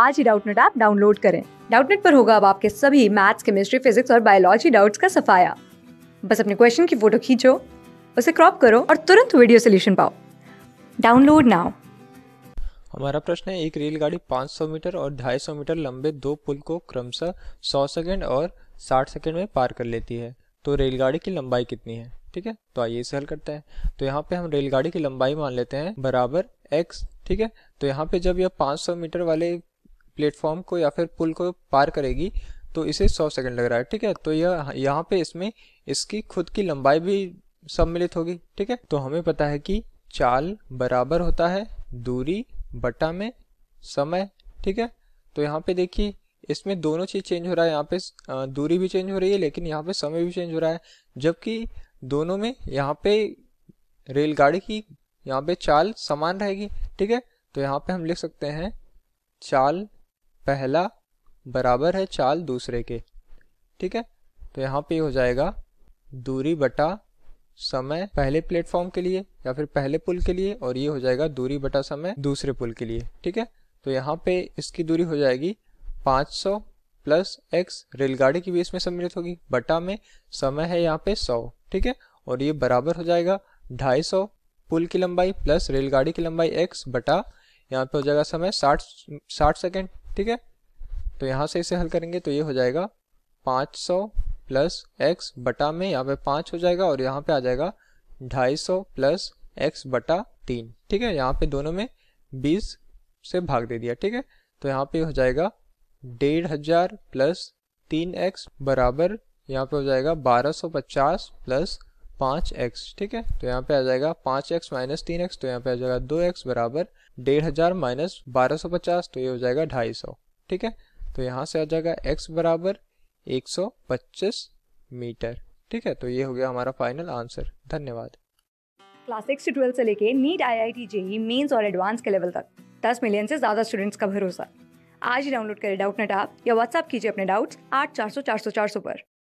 आज ही Doubtnut app download करें डाउटनेट पर होगा अब आपके सभी मैथ्स केमिस्ट्री फिजिक्स और बायोलॉजी डाउट्स का सफाया बस अपने क्वेश्चन की फोटो खींचो उसे क्रॉप करो और तुरंत वीडियो सोल्यूशन पाओ डाउनलोड नाउ हमारा प्रश्न है एक रेलगाड़ी 500 मीटर और 250 मीटर लंबे दो पुल को क्रमशः 100 सेकंड और 60 सेकंड में पार कर लेती है तो रेलगाड़ी की लंबाई कितनी है ठीक है तो आइए इसे हल करते हैं तो यहाँ पे हम रेलगाड़ी की लंबाई मान लेते हैं बराबर x ठीक है तो यहाँ पे जब यह 500 मीटर वाले प्लेटफॉर्म को या फिर पुल को पार करेगी तो इसे सौ सेकेंड लग रहा है ठीक है तो यह यहाँ पे इसमें इसकी खुद की लंबाई भी सम्मिलित होगी ठीक है तो हमें पता है कि चाल बराबर होता है दूरी बटा में समय ठीक है तो यहाँ पे देखिए इसमें दोनों चीज़ चेंज हो रहा है यहाँ पे दूरी भी चेंज हो रही है लेकिन यहाँ पे समय भी चेंज हो रहा है जबकि दोनों में यहाँ पे रेलगाड़ी की यहाँ पे चाल समान रहेगी ठीक है तो यहाँ पे हम लिख सकते हैं चाल पहला बराबर है चाल दूसरे के ठीक है तो यहाँ पे हो जाएगा दूरी बटा समय पहले प्लेटफॉर्म के लिए या फिर पहले पुल के लिए और ये हो जाएगा दूरी बटा समय दूसरे पुल के लिए ठीक है तो यहाँ पे इसकी दूरी हो जाएगी 500 प्लस एक्स रेलगाड़ी की बेस में सम्मिलित होगी बटा में समय है यहाँ पे 100 ठीक है और ये बराबर हो जाएगा 250 पुल की लंबाई प्लस रेलगाड़ी की लंबाई एक्स बटा यहाँ पे हो जाएगा समय 60 60 सेकेंड ठीक है तो यहाँ से इसे हल करेंगे तो ये हो जाएगा 500 प्लस एक्स बटा में यहाँ पे पाँच हो जाएगा और यहाँ पे आ जाएगा 250 प्लस एक्स बटा तीन ठीक है यहाँ पे दोनों में 20 से भाग दे दिया ठीक है तो यहाँ पे हो जाएगा डेढ़ हजार प्लस तीन एक्स बराबर यहाँ पे हो जाएगा 1250 प्लस पाँच एक्स ठीक है तो यहाँ पे आ जाएगा पाँच एक्स माइनस तीन एक्स तो यहाँ पे आ जाएगा दो एक्स बराबर डेढ़ हज़ार माइनस बारह सौ पचास तो ये हो जाएगा ढाई सौ ठीक है तो यहाँ से आ जाएगा एक्स बराबर एक सौ पच्चीस मीटर ठीक है तो ये हो गया हमारा फाइनल आंसर धन्यवाद क्लास सिक्स से ट्वेल्थ से लेके NEET I I T JEE mains और एडवांस के लेवल तक दस मिलियन से ज़्यादा स्टूडेंट्स का भरोसा आज ही डाउनलोड करें डाउट नेट आप या व्हाट्सअप कीजिए अपने डाउट्स आठ चार सौ चार सौ चार सौ पर